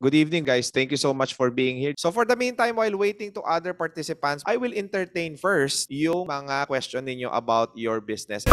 Good evening, guys. Thank you so much for being here. So for the meantime, while waiting to other participants, I will entertain first yung mga question ninyo about your business.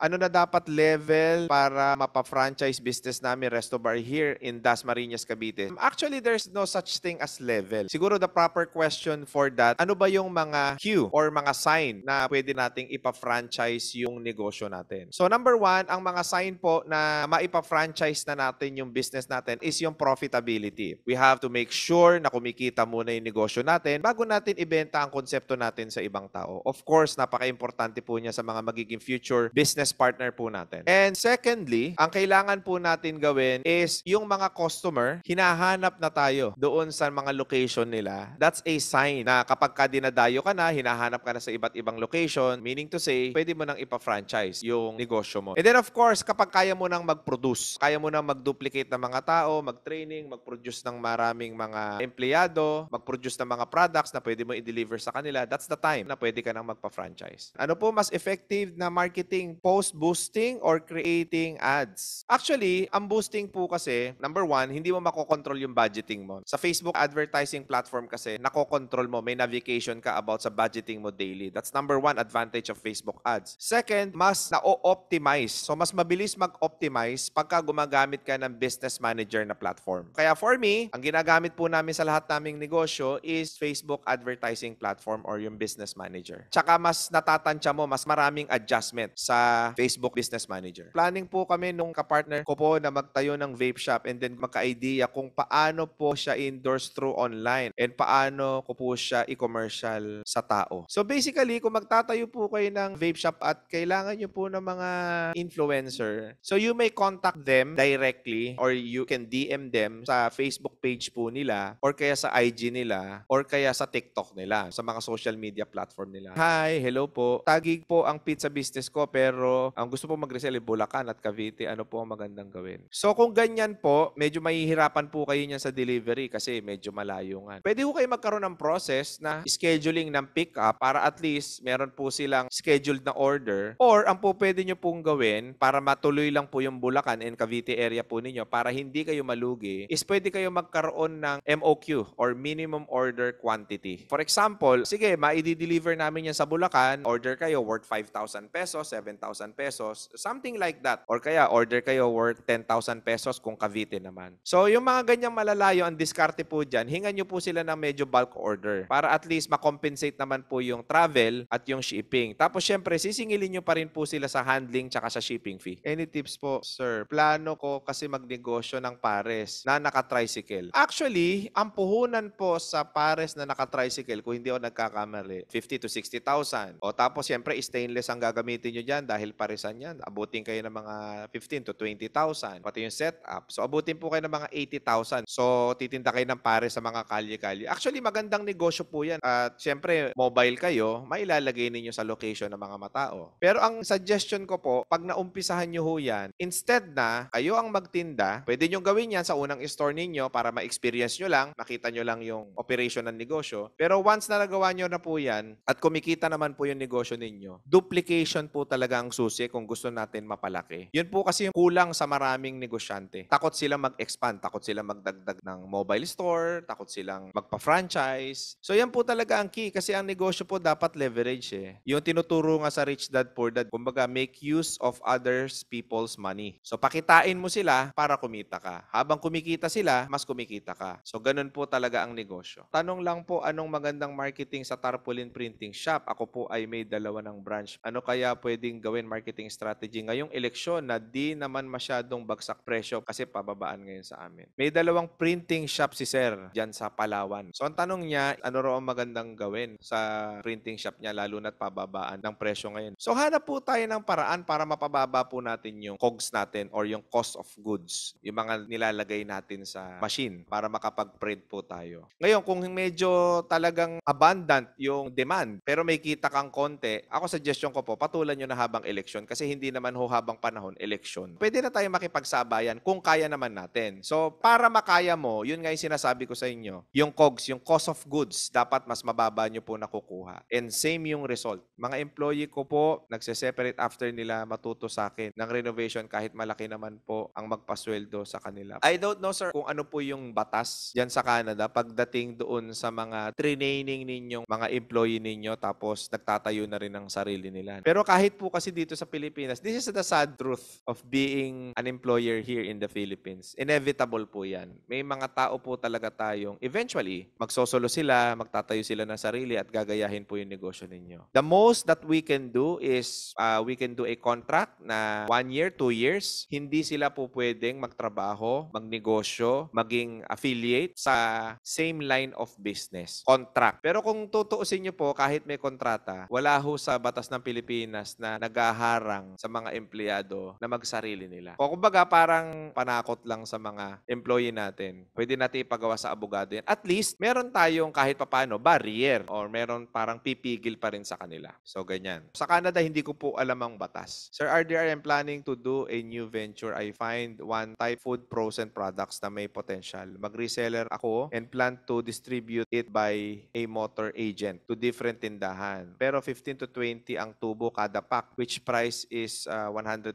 Ano na dapat level para mapa-franchise business namin Resto Bar here in Dasmariñas, Cavite? Actually, there's no such thing as level. Siguro the proper question for that, ano ba yung mga cue or mga sign na pwede nating ipa-franchise yung negosyo natin? So number one, ang mga sign po na maipa-franchise na natin yung business natin is yung profitability. We have to make sure na kumikita muna yung negosyo natin bago natin ibenta ang konsepto natin sa ibang tao. Of course, napaka-importante po niya sa mga magiging future business business partner po natin. And secondly, ang kailangan po natin gawin is yung mga customer, hinahanap na tayo doon sa mga location nila. That's a sign na kapag ka dinadayo ka na, hinahanap ka na sa iba't ibang location, meaning to say, pwede mo nang ipa-franchise yung negosyo mo. And then of course, kapag kaya mo nang mag-produce, kaya mo nang mag-duplicate ng mga tao, mag-training, mag-produce ng maraming mga empleyado, mag-produce ng mga products na pwede mo i-deliver sa kanila, that's the time na pwede ka nang magpa-franchise. Ano po mas effective na marketing post post boosting or creating ads? Actually, ang boosting po kasi, number one, hindi mo makokontrol yung budgeting mo. Sa Facebook advertising platform kasi, nakokontrol mo, may navigation ka about sa budgeting mo daily. That's number one advantage of Facebook ads. Second, mas na-optimize. So, mas mabilis mag-optimize pagka gumagamit ka ng business manager na platform. Kaya for me, ang ginagamit po namin sa lahat naming negosyo is Facebook advertising platform or yung business manager. Tsaka mas natatansya mo, mas maraming adjustment sa Facebook Business Manager. Planning po kami nung kapartner ko po na magtayo ng vape shop and then magka-idea kung paano po siya endorse through online and paano ko po siya i-commercial sa tao. So basically, kung magtatayo po kayo ng vape shop at kailangan nyo po ng mga influencer, so you may contact them directly or you can DM them sa Facebook page po nila or kaya sa IG nila or kaya sa TikTok nila, sa mga social media platform nila. Hi, hello po. Tagig po ang pizza business ko pero ang gusto po mag-resell ay Bulacan at Cavite. Ano po ang magandang gawin? So kung ganyan po, medyo mahihirapan po kayo niyan sa delivery kasi medyo malayo nga. Pwede po kayo magkaroon ng process na scheduling ng pick-up para at least meron po silang scheduled na order. Or ang po pwede nyo pong gawin para matuloy lang po yung Bulacan and Cavite area po ninyo para hindi kayo malugi is pwede kayo magkaroon ng MOQ or Minimum Order Quantity. For example, sige, maidi-deliver namin yan sa Bulacan, order kayo worth 5,000 pesos, 7,000 pesos, something like that. Or kaya order kayo worth 10,000 pesos kung Cavite naman. So yung mga ganyang malalayo, ang diskarte po dyan, hingan nyo po sila ng medyo bulk order para at least makompensate naman po yung travel at yung shipping. Tapos syempre, sisingilin nyo pa rin po sila sa handling tsaka sa shipping fee. Any tips po, sir? Plano ko kasi magnegosyo ng pares na nakatricycle. Actually, ang puhunan po sa pares na nakatricycle, kung hindi ako nagkakamali, 50 to 60,000. O tapos syempre, stainless ang gagamitin nyo dyan dahil paresan yan. Abutin kayo ng mga 15 to 20,000. Pati yung setup. So, abutin po kayo ng mga 80,000. So, titinda kayo ng pare sa mga kalye-kalye. Actually, magandang negosyo po yan. At syempre, mobile kayo, mailalagay ninyo sa location ng mga matao. Pero ang suggestion ko po, pag naumpisahan nyo ho yan, instead na kayo ang magtinda, pwede nyo gawin yan sa unang store ninyo para ma-experience nyo lang, makita nyo lang yung operation ng negosyo. Pero once na nagawa nyo na po yan at kumikita naman po yung negosyo ninyo, duplication po talaga ang susi kung gusto natin mapalaki. Yun po kasi yung kulang sa maraming negosyante. Takot silang mag-expand, takot silang magdagdag ng mobile store, takot silang magpa-franchise. So yan po talaga ang key kasi ang negosyo po dapat leverage eh. Yung tinuturo nga sa Rich Dad Poor Dad, kumbaga make use of others people's money. So pakitain mo sila para kumita ka. Habang kumikita sila, mas kumikita ka. So ganun po talaga ang negosyo. Tanong lang po anong magandang marketing sa tarpaulin printing shop? Ako po ay may dalawa ng branch. Ano kaya pwedeng gawin marketing strategy ngayong eleksyon na di naman masyadong bagsak presyo kasi pababaan ngayon sa amin. May dalawang printing shop si Sir dyan sa Palawan. So ang tanong niya, ano raw ang magandang gawin sa printing shop niya lalo na't pababaan ng presyo ngayon. So hanap po tayo ng paraan para mapababa po natin yung COGS natin or yung cost of goods, yung mga nilalagay natin sa machine para makapag-print po tayo. Ngayon, kung medyo talagang abundant yung demand pero may kita kang konti, ako suggestion ko po, patulan nyo na habang election eleksyon kasi hindi naman ho habang panahon eleksyon. Pwede na tayong makipagsabayan kung kaya naman natin. So para makaya mo, yun nga yung sinasabi ko sa inyo, yung COGS, yung cost of goods, dapat mas mababa nyo po nakukuha. And same yung result. Mga employee ko po, nagse-separate after nila matuto sa akin ng renovation kahit malaki naman po ang magpasweldo sa kanila. I don't know sir kung ano po yung batas dyan sa Canada pagdating doon sa mga training ninyong mga employee ninyo tapos nagtatayo na rin ng sarili nila. Pero kahit po kasi dito dito sa Pilipinas. This is the sad truth of being an employer here in the Philippines. Inevitable po yan. May mga tao po talaga tayong eventually, magsosolo sila, magtatayo sila ng sarili at gagayahin po yung negosyo ninyo. The most that we can do is uh, we can do a contract na one year, two years. Hindi sila po pwedeng magtrabaho, magnegosyo, maging affiliate sa same line of business. Contract. Pero kung tutuusin nyo po, kahit may kontrata, wala ho sa batas ng Pilipinas na naghahanap paghaharang sa mga empleyado na magsarili nila. O kumbaga parang panakot lang sa mga employee natin. Pwede natin ipagawa sa abogado yan. At least meron tayong kahit papano barrier or meron parang pipigil pa rin sa kanila. So ganyan. Sa Canada hindi ko po alam ang batas. Sir RDR, I'm planning to do a new venture. I find one Thai food pros and products na may potential. Mag-reseller ako and plan to distribute it by a motor agent to different tindahan. Pero 15 to 20 ang tubo kada pack which price is uh, 120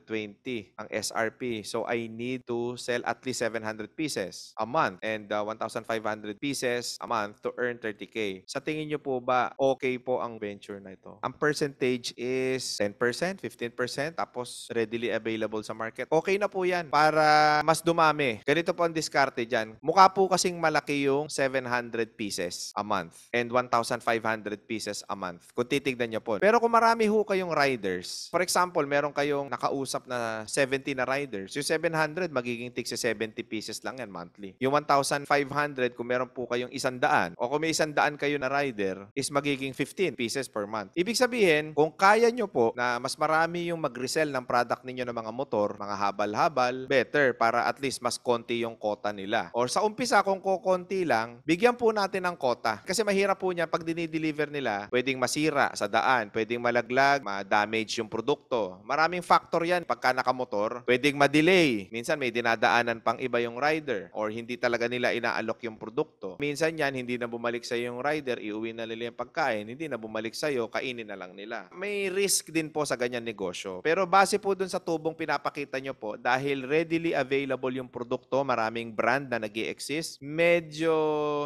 ang SRP. So I need to sell at least 700 pieces a month and uh, 1,500 pieces a month to earn 30K. Sa tingin nyo po ba okay po ang venture na ito? Ang percentage is 10%, 15%, tapos readily available sa market. Okay na po yan para mas dumami. Ganito po ang diskarte dyan. Mukha po kasing malaki yung 700 pieces a month and 1,500 pieces a month. Kung titignan nyo po. Pero kung marami ho kayong riders, for example, meron kayong nakausap na 70 na riders. Yung 700, magiging tig 70 pieces lang yan monthly. Yung 1,500, kung meron po kayong 100, o kung may 100 kayo na rider, is magiging 15 pieces per month. Ibig sabihin, kung kaya nyo po na mas marami yung mag-resell ng product ninyo ng mga motor, mga habal-habal, better para at least mas konti yung kota nila. Or sa umpisa, kung kukonti lang, bigyan po natin ng kota. Kasi mahirap po niya pag dinideliver nila, pwedeng masira sa daan, pwedeng malaglag, ma-damage yung product produkto. Maraming factor yan. Pagka nakamotor, pwedeng ma-delay. Minsan may dinadaanan pang iba yung rider or hindi talaga nila inaalok yung produkto. Minsan yan, hindi na bumalik sa yung rider, iuwi na nila yung pagkain, hindi na bumalik sa iyo, kainin na lang nila. May risk din po sa ganyan negosyo. Pero base po dun sa tubong pinapakita nyo po, dahil readily available yung produkto, maraming brand na nag exist medyo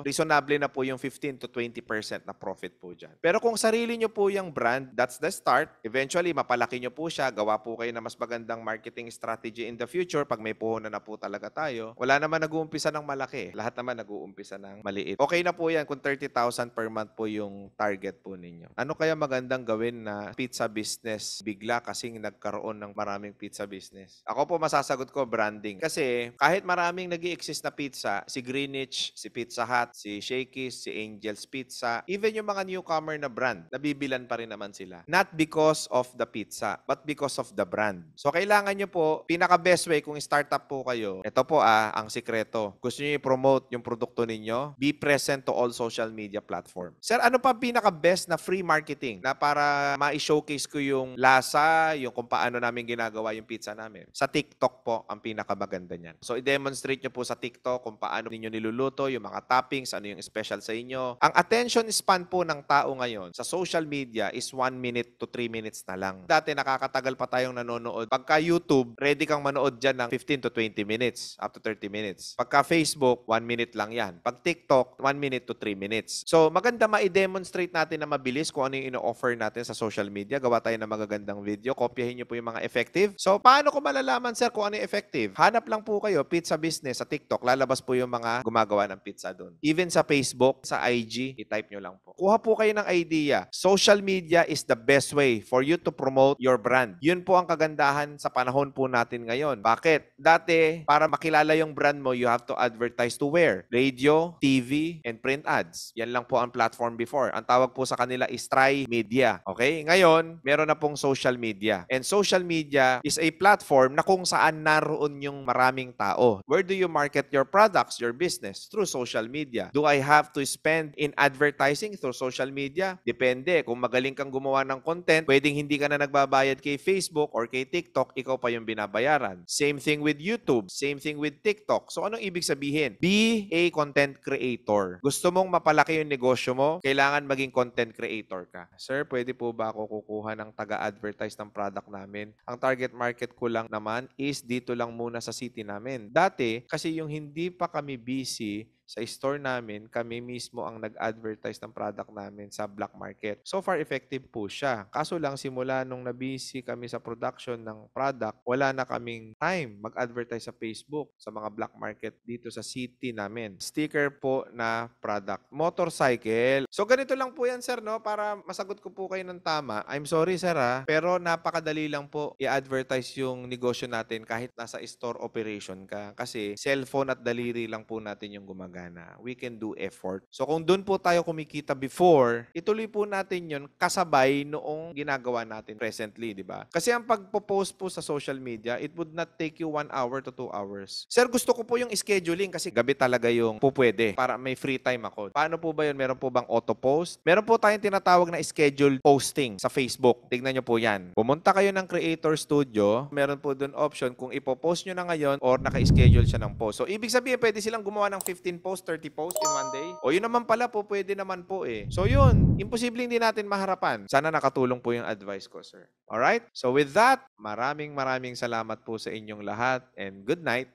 reasonable na po yung 15 to 20% na profit po dyan. Pero kung sarili nyo po yung brand, that's the start. Eventually, mapalaki atake nyo po siya, gawa po kayo na mas magandang marketing strategy in the future pag may puhunan na po talaga tayo. Wala naman nag-uumpisa ng malaki. Lahat naman nag-uumpisa ng maliit. Okay na po yan kung 30,000 per month po yung target po ninyo. Ano kaya magandang gawin na pizza business bigla kasing nagkaroon ng maraming pizza business? Ako po masasagot ko branding. Kasi kahit maraming nag exist na pizza, si Greenwich, si Pizza Hut, si Shakey's, si Angel's Pizza, even yung mga newcomer na brand, nabibilan pa rin naman sila. Not because of the pizza bansa, but because of the brand. So kailangan nyo po, pinaka-best way kung startup po kayo, ito po ah, ang sikreto. Gusto nyo i-promote yung produkto ninyo, be present to all social media platform. Sir, ano pa pinaka-best na free marketing na para ma-showcase ko yung lasa, yung kung paano namin ginagawa yung pizza namin? Sa TikTok po ang pinakamaganda niyan. So i-demonstrate nyo po sa TikTok kung paano ninyo niluluto, yung mga toppings, ano yung special sa inyo. Ang attention span po ng tao ngayon sa social media is 1 minute to 3 minutes na lang. Dati dati nakakatagal pa tayong nanonood. Pagka YouTube, ready kang manood dyan ng 15 to 20 minutes, up to 30 minutes. Pagka Facebook, 1 minute lang yan. Pag TikTok, 1 minute to 3 minutes. So maganda ma-demonstrate natin na mabilis kung ano yung ino-offer natin sa social media. Gawa tayo ng magagandang video. Kopyahin nyo po yung mga effective. So paano ko malalaman sir kung ano yung effective? Hanap lang po kayo, pizza business sa TikTok. Lalabas po yung mga gumagawa ng pizza doon. Even sa Facebook, sa IG, i-type nyo lang po. Kuha po kayo ng idea. Social media is the best way for you to promote your brand. Yun po ang kagandahan sa panahon po natin ngayon. Bakit? Dati, para makilala yung brand mo, you have to advertise to where? Radio, TV, and print ads. Yan lang po ang platform before. Ang tawag po sa kanila is try media. Okay? Ngayon, meron na pong social media. And social media is a platform na kung saan naroon yung maraming tao. Where do you market your products, your business? Through social media. Do I have to spend in advertising through social media? Depende. Kung magaling kang gumawa ng content, pwedeng hindi ka na nagbabalik binabayad kay Facebook or kay TikTok, ikaw pa yung binabayaran. Same thing with YouTube, same thing with TikTok. So anong ibig sabihin? Be a content creator. Gusto mong mapalaki yung negosyo mo, kailangan maging content creator ka. Sir, pwede po ba ako kukuha ng taga-advertise ng product namin? Ang target market ko lang naman is dito lang muna sa city namin. Dati, kasi yung hindi pa kami busy, sa store namin, kami mismo ang nag-advertise ng product namin sa black market. So far, effective po siya. Kaso lang, simula nung nabisi kami sa production ng product, wala na kaming time mag-advertise sa Facebook, sa mga black market dito sa city namin. Sticker po na product. Motorcycle. So ganito lang po yan, sir, no? Para masagot ko po kayo ng tama. I'm sorry, sir, ha? Pero napakadali lang po i-advertise yung negosyo natin kahit nasa store operation ka. Kasi cellphone at daliri lang po natin yung gumagawa talaga na we can do effort. So kung doon po tayo kumikita before, ituloy po natin 'yon kasabay noong ginagawa natin presently, di ba? Kasi ang pagpo-post po sa social media, it would not take you one hour to two hours. Sir, gusto ko po yung scheduling kasi gabi talaga yung pupwede para may free time ako. Paano po ba yun? Meron po bang auto-post? Meron po tayong tinatawag na scheduled posting sa Facebook. Tignan nyo po yan. Pumunta kayo ng Creator Studio, meron po doon option kung ipopost nyo na ngayon or naka-schedule siya ng post. So, ibig sabihin, pwede silang gumawa ng 15 posts posts, 30 posts in one day? O yun naman pala po, pwede naman po eh. So yun, imposible hindi natin maharapan. Sana nakatulong po yung advice ko, sir. Alright? So with that, maraming maraming salamat po sa inyong lahat and good night.